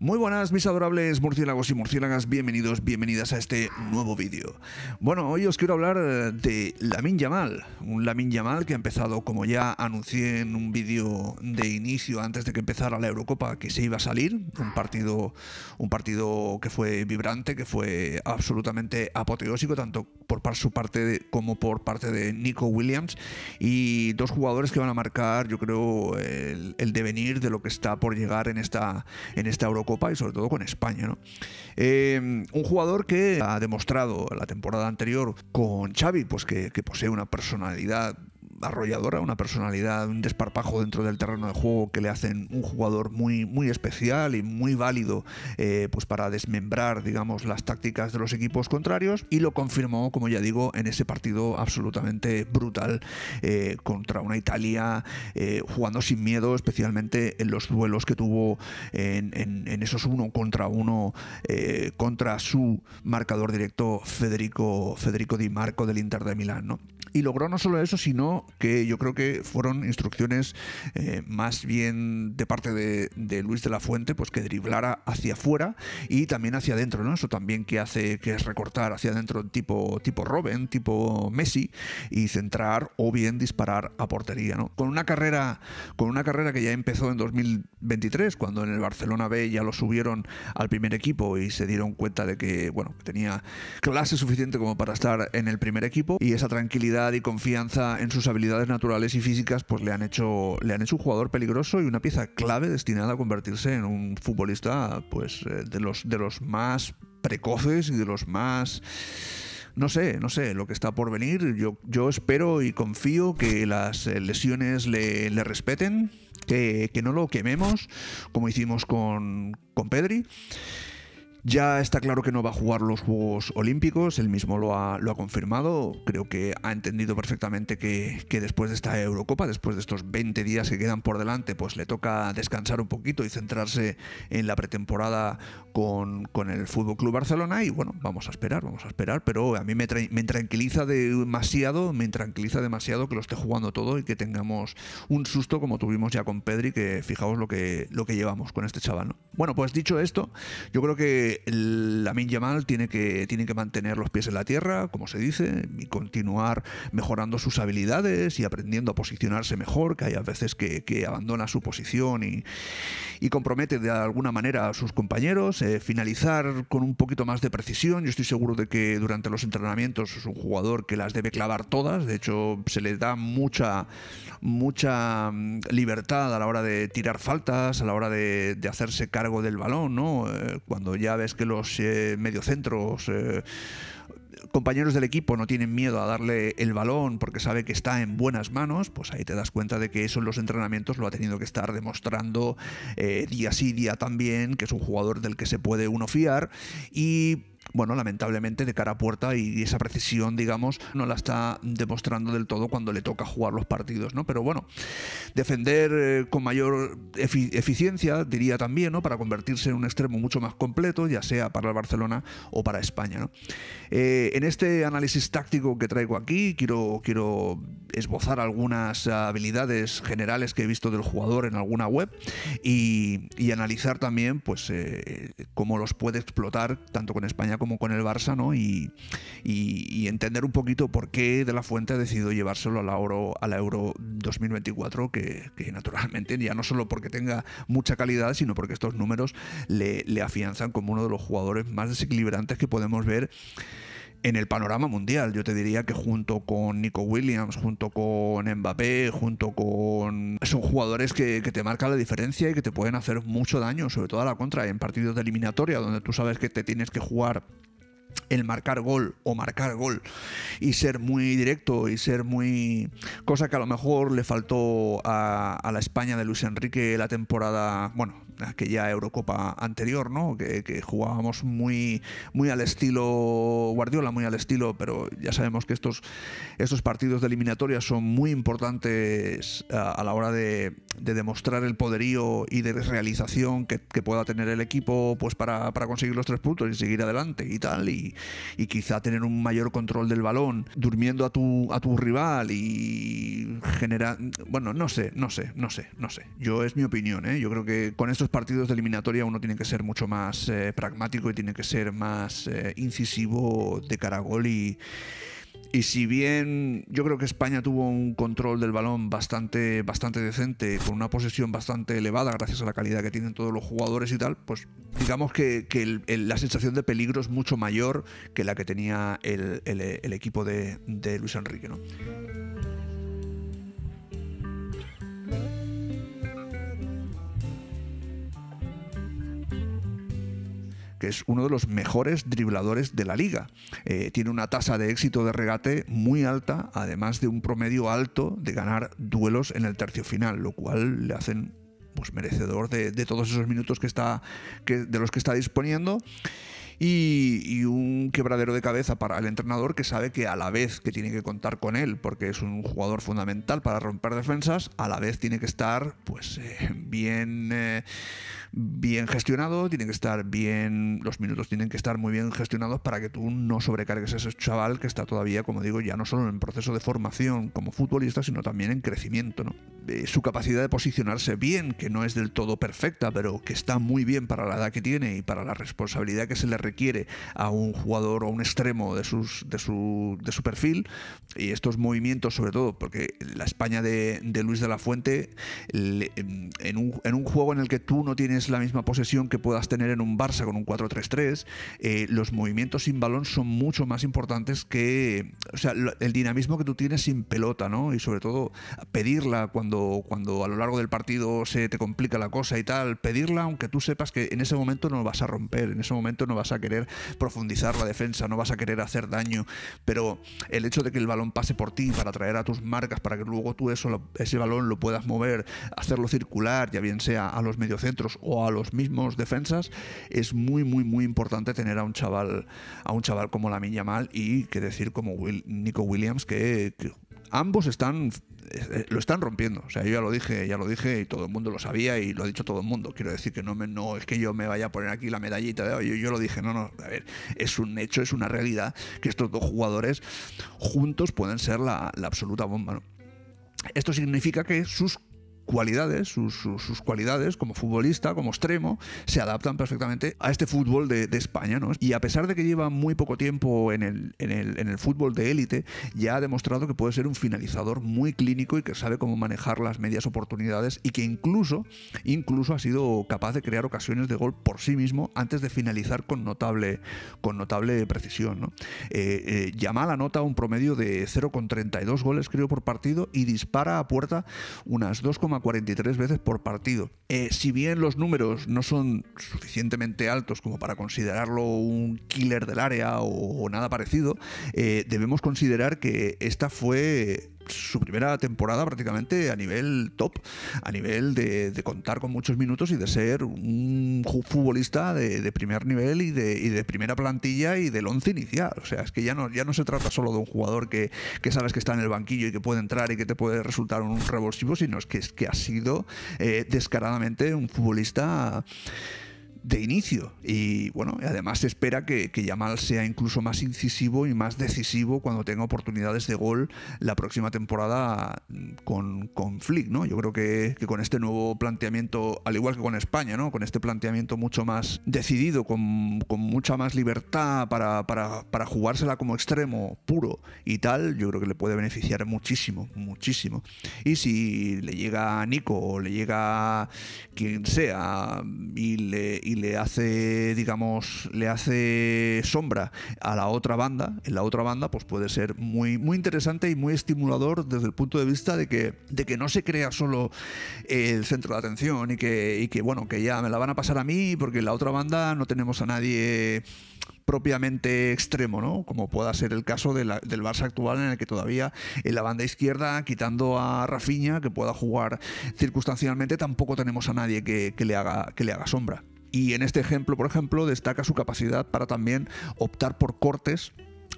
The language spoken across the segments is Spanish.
Muy buenas mis adorables murciélagos y murciélagas, bienvenidos, bienvenidas a este nuevo vídeo. Bueno, hoy os quiero hablar eh, de Lamin Yamal, un Lamin Yamal que ha empezado, como ya anuncié en un vídeo de inicio antes de que empezara la Eurocopa, que se iba a salir, un partido, un partido que fue vibrante, que fue absolutamente apoteósico, tanto por su parte como por parte de Nico Williams, y dos jugadores que van a marcar, yo creo, el, devenir de lo que está por llegar en esta, en esta Eurocopa Copa y sobre todo con España. ¿no? Eh, un jugador que ha demostrado la temporada anterior con Xavi, pues que posee una personalidad arrolladora, una personalidad, un desparpajo dentro del terreno de juego que le hacen un jugador muy, muy especial y muy válido eh, pues para desmembrar, digamos, las tácticas de los equipos contrarios y lo confirmó, como ya digo, en ese partido absolutamente brutal eh, contra una Italia eh, jugando sin miedo, especialmente en los duelos que tuvo en, esos uno contra uno contra su marcador directo Federico, Federico Di Marco del Inter de Milán, ¿no? Y logró no solo eso, sino que yo creo que fueron instrucciones eh, más bien de parte de, Luis de la Fuente, pues que driblara hacia afuera y también hacia adentro, ¿no? Eso también que hace que es recortar hacia adentro tipo, tipo Robin, tipo Messi, y centrar o bien disparar a portería, ¿no? Con una carrera, con una carrera que ya empezó en 2023, cuando en el Barcelona B ya lo subieron al primer equipo y se dieron cuenta de que, bueno, tenía clase suficiente como para estar en el primer equipo y esa tranquilidad y confianza en sus habilidades naturales y físicas, pues le han hecho, le han hecho un jugador peligroso y una pieza clave destinada a convertirse en un futbolista, pues, eh, de los, de los más precoces y de los más no sé, no sé lo que está por venir. Yo, yo espero y confío que las eh, lesiones le, le respeten, que, que, no lo quememos, como hicimos con, con Pedri. Ya está claro que no va a jugar los Juegos Olímpicos, él mismo lo ha, lo ha confirmado, creo que ha entendido perfectamente que, después de esta Eurocopa, después de estos 20 días que quedan por delante, pues le toca descansar un poquito y centrarse en la pretemporada con, el Fútbol Club Barcelona y bueno, vamos a esperar, vamos a esperar, pero a mí me, me tranquiliza demasiado, me tranquiliza demasiado que lo esté jugando todo y que tengamos un susto como tuvimos ya con Pedri, que fijaos lo que, lo que llevamos con este chaval. Bueno, pues dicho esto, yo creo que la Lamin tiene que, que mantener los pies en la tierra, como se dice, y continuar mejorando sus habilidades y aprendiendo a posicionarse mejor, que hay a veces que, abandona su posición y, compromete de alguna manera a sus compañeros. Eh, finalizar con un poquito más de precisión. Yo estoy seguro de que durante los entrenamientos es un jugador que las debe clavar todas. De hecho, se le da mucha, mucha mm, libertad a la hora de tirar faltas, a la hora de, hacerse cargo del balón, ¿no? Eh, cuando ya ves que los eh, mediocentros... Eh, compañeros del equipo no tienen miedo a darle el balón porque sabe que está en buenas manos, pues ahí te das cuenta de que eso en los entrenamientos lo ha tenido que estar demostrando eh, día sí, día también, que es un jugador del que se puede uno fiar. Y bueno, lamentablemente de cara a puerta y esa precisión, digamos, no la está demostrando del todo cuando le toca jugar los partidos, ¿no? Pero bueno, defender eh, con mayor eficiencia, diría también, ¿no? Para convertirse en un extremo mucho más completo, ya sea para el Barcelona o para España, ¿no? Eh, en este análisis táctico que traigo aquí, quiero, quiero esbozar algunas habilidades generales que he visto del jugador en alguna web y, analizar también, pues, eh, cómo los puede explotar tanto con España como con el Barça, ¿no? Y, entender un poquito por qué De La Fuente ha decidido llevárselo a la Euro, a la Euro 2024, que, naturalmente ya no solo porque tenga mucha calidad, sino porque estos números le, le afianzan como uno de los jugadores más desequilibrantes que podemos ver en el panorama mundial. Yo te diría que junto con Nico Williams, junto con Mbappé, junto con... Son jugadores que, te marcan la diferencia y que te pueden hacer mucho daño, sobre todo a la contra, en partidos de eliminatoria, donde tú sabes que te tienes que jugar el marcar gol o marcar gol y ser muy directo y ser muy... cosa que a lo mejor le faltó a, la España de Luis Enrique la temporada, bueno, aquella Eurocopa anterior, ¿no? Que, jugábamos muy, muy al estilo Guardiola, muy al estilo, pero ya sabemos que estos, estos partidos de eliminatoria son muy importantes eh, a, la hora de, demostrar el poderío y de realización que, que pueda tener el equipo pues para, para, conseguir los tres puntos y seguir adelante y tal. Y, y quizá tener un mayor control del balón, durmiendo a tu, a rival y generar... Bueno, no sé, no sé, no sé, no sé. Yo es mi opinión, ¿eh? Yo creo que con estos partidos de eliminatoria uno tiene que ser mucho más eh, pragmático y tiene que ser más eh, incisivo de cara a gol y y si bien yo creo que España tuvo un control del balón bastante, bastante decente, con una posesión bastante elevada gracias a la calidad que tienen todos los jugadores y tal, pues digamos que, la sensación de peligro es mucho mayor que la que tenía el, equipo de, de Luis Enrique. ¿no? que es uno de los mejores dribladores de la liga. Eh, tiene una tasa de éxito de regate muy alta, además de un promedio alto de ganar duelos en el tercio final, lo cual le hacen pues, merecedor de, todos esos minutos que está, de los que está disponiendo. Y, un quebradero de cabeza para el entrenador que sabe que a la vez que tiene que contar con él, porque es un jugador fundamental para romper defensas, a la vez tiene que estar pues eh, bien eh, bien gestionado, tienen que estar bien, los minutos tienen que estar muy bien gestionados para que tú no sobrecargues a ese chaval que está todavía, como digo, ya no solo en proceso de formación como futbolista, sino también en crecimiento. ¿no? Eh, su capacidad de posicionarse bien, que no es del todo perfecta, pero que está muy bien para la edad que tiene y para la responsabilidad que se le requiere a un jugador o un extremo de, sus, de, su, de su perfil. Y estos movimientos, sobre todo, porque la España de, de Luis de la Fuente, en en un juego en el que tú no tienes la misma posesión que puedas tener en un Barça con un 4-3-3. Eh, los movimientos sin balón son mucho más importantes que. sea, el dinamismo que tú tienes sin pelota, ¿no? Y sobre todo pedirla cuando, cuando a lo largo del partido se te complica la cosa y tal. Pedirla aunque tú sepas que en ese momento no lo vas a romper, en ese momento no vas a querer profundizar la defensa, no vas a querer hacer daño. Pero el hecho de que el balón pase por ti para traer a tus marcas, para que luego tú eso, ese balón lo puedas mover, hacerlo circular, ya bien sea a los mediocentros o a los mismos defensas, es muy, muy, muy importante tener a un chaval, a un chaval como la mal y que decir como Nico Williams, que, ambos están eh, lo están rompiendo. O sea, yo ya lo dije, ya lo dije y todo el mundo lo sabía y lo ha dicho todo el mundo. Quiero decir que no, me, no es que yo me vaya a poner aquí la medallita. Yo, yo lo dije, no, no, a ver, es un hecho, es una realidad que estos dos jugadores juntos pueden ser la, absoluta bomba, Esto significa que sus cualidades, sus, cualidades como futbolista, como extremo, se adaptan perfectamente a este fútbol de, España. ¿no? Y a pesar de que lleva muy poco tiempo en el, fútbol de élite, ya ha demostrado que puede ser un finalizador muy clínico y que sabe cómo manejar las medias oportunidades y que incluso, incluso ha sido capaz de crear ocasiones de gol por sí mismo antes de finalizar con notable, con notable precisión. ¿no? Eh, eh la nota anota un promedio de 0,32 goles, creo, por partido y dispara a puerta unas 2, 43 veces por partido. Eh, si bien los números no son suficientemente altos como para considerarlo un killer del área o, nada parecido, eh, debemos considerar que esta fue su primera temporada prácticamente a nivel top, a nivel de, contar con muchos minutos y de ser un futbolista de, primer nivel y de, primera plantilla y del once inicial. O sea, es que ya no, ya no se trata solo de un jugador que, sabes que está en el banquillo y que puede entrar y que te puede resultar un revulsivo, sino es que, es que ha sido eh, descaradamente un futbolista de inicio. Y bueno, además se espera que, que, Yamal sea incluso más incisivo y más decisivo cuando tenga oportunidades de gol la próxima temporada mm, con, con Flick, ¿no? Yo creo que, con este nuevo planteamiento, al igual que con España, ¿no? Con este planteamiento mucho más decidido, con, mucha más libertad para, jugársela como extremo puro y tal, yo creo que le puede beneficiar muchísimo, muchísimo. Y si le llega a Nico o le llega quien sea y le, le hace, digamos, le hace sombra a la otra banda, en la otra banda, pues puede ser muy, muy interesante y muy estimulador desde el punto de vista de que, de que no se crea solo el centro de atención y que, bueno, que ya me la van a pasar a mí porque en la otra banda no tenemos a nadie propiamente extremo, ¿no? Como pueda ser el caso del Barça actual en el que todavía en la banda izquierda, quitando a Rafiña que pueda jugar circunstancialmente, tampoco tenemos a nadie que le, haga, que le haga sombra. Y en este ejemplo, por ejemplo, destaca su capacidad para también optar por cortes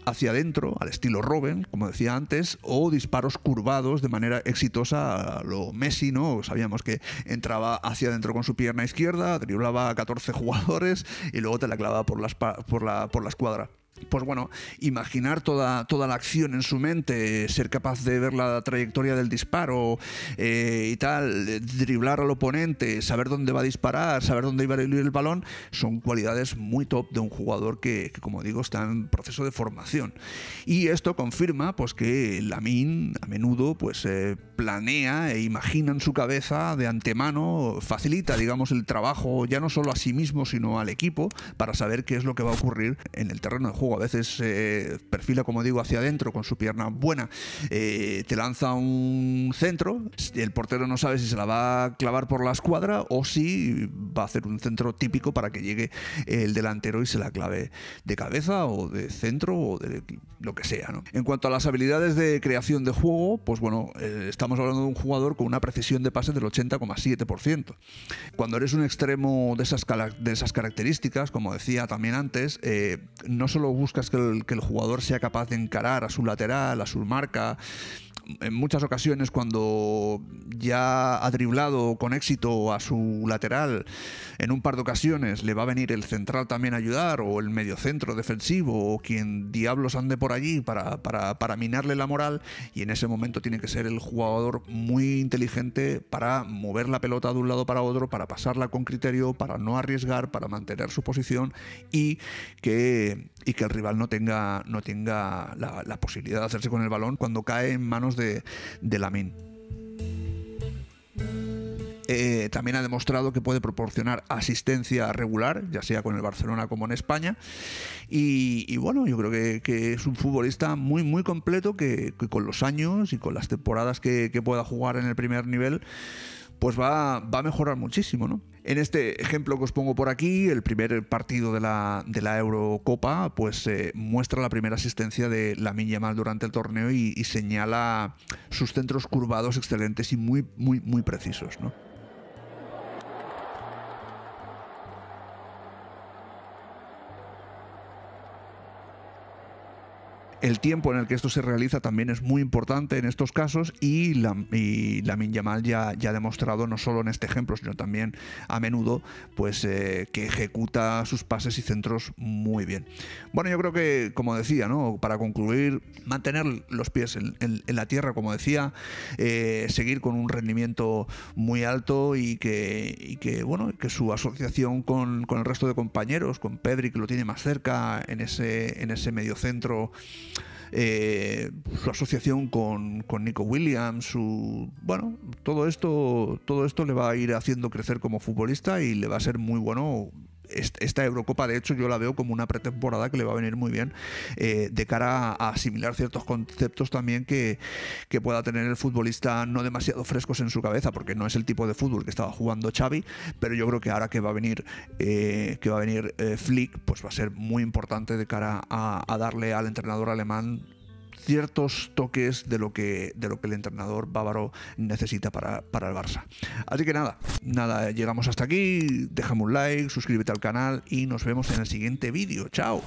hacia adentro, al estilo Robin, como decía antes, o disparos curvados de manera exitosa a lo Messi, ¿no? Sabíamos que entraba hacia adentro con su pierna izquierda, driblaba a 14 jugadores y luego te la clavaba por, las, por, la, por la escuadra pues bueno, imaginar toda, toda la acción en su mente, ser capaz de ver la trayectoria del disparo eh, y tal, driblar al oponente, saber dónde va a disparar, saber dónde iba a ir el balón, son cualidades muy top de un jugador que, como digo, está en proceso de formación. Y esto confirma pues, que Lamin a menudo pues, eh, planea e imagina en su cabeza de antemano, facilita, digamos, el trabajo ya no solo a sí mismo, sino al equipo, para saber qué es lo que va a ocurrir en el terreno de juego a veces eh, perfila, como digo, hacia adentro con su pierna buena, eh, te lanza un centro, el portero no sabe si se la va a clavar por la escuadra o si va a hacer un centro típico para que llegue el delantero y se la clave de cabeza o de centro o de lo que sea. En cuanto a las habilidades de creación de juego, pues bueno, eh, estamos hablando de un jugador con una precisión de pases del 80,7%. Cuando eres un extremo de esas, de esas características, como decía también antes, no solo buscas que el, jugador sea capaz de encarar a su lateral, a su marca en muchas ocasiones cuando ya ha driblado con éxito a su lateral, en un par de ocasiones le va a venir el central también a ayudar, o el mediocentro defensivo, o quien diablos ande por allí para, para, para minarle la moral, y en ese momento tiene que ser el jugador muy inteligente para mover la pelota de un lado para otro, para pasarla con criterio, para no arriesgar, para mantener su posición y que, y que el rival no tenga, no tenga la, la posibilidad de hacerse con el balón cuando cae en manos de de, la MIN eh, también ha demostrado que puede proporcionar asistencia regular, ya sea con el Barcelona como en España. Y, bueno, yo creo que, es un futbolista muy, muy completo que, con los años y con las temporadas que, que pueda jugar en el primer nivel, pues va, va a mejorar muchísimo, ¿no? En este ejemplo que os pongo por aquí, el primer partido de la, Eurocopa, pues eh, muestra la primera asistencia de Lamin Yamal durante el torneo y, señala sus centros curvados excelentes y muy, muy, muy precisos, ¿no? El tiempo en el que esto se realiza también es muy importante en estos casos y, la, Minyamal ya, ha demostrado, no solo en este ejemplo, sino también a menudo, pues eh, que ejecuta sus pases y centros muy bien. Bueno, yo creo que, como decía, ¿no? para concluir, mantener los pies en, la tierra, como decía, eh, seguir con un rendimiento muy alto y que, bueno, que su asociación con, el resto de compañeros, con Pedri, que lo tiene más cerca en ese, en ese medio centro, eh, su asociación con, Nico Williams, su, bueno, todo esto, todo esto le va a ir haciendo crecer como futbolista y le va a ser muy bueno esta Eurocopa, de hecho, yo la veo como una pretemporada que le va a venir muy bien eh, de cara a asimilar ciertos conceptos también que, pueda tener el futbolista no demasiado frescos en su cabeza, porque no es el tipo de fútbol que estaba jugando Xavi, pero yo creo que ahora que va a venir, eh, que va a venir eh, Flick, pues va a ser muy importante de cara a, a darle al entrenador alemán ciertos toques de lo que, de lo que el entrenador bávaro necesita para, el Barça. Así que nada, nada, llegamos hasta aquí, déjame un like, suscríbete al canal y nos vemos en el siguiente vídeo. ¡Chao!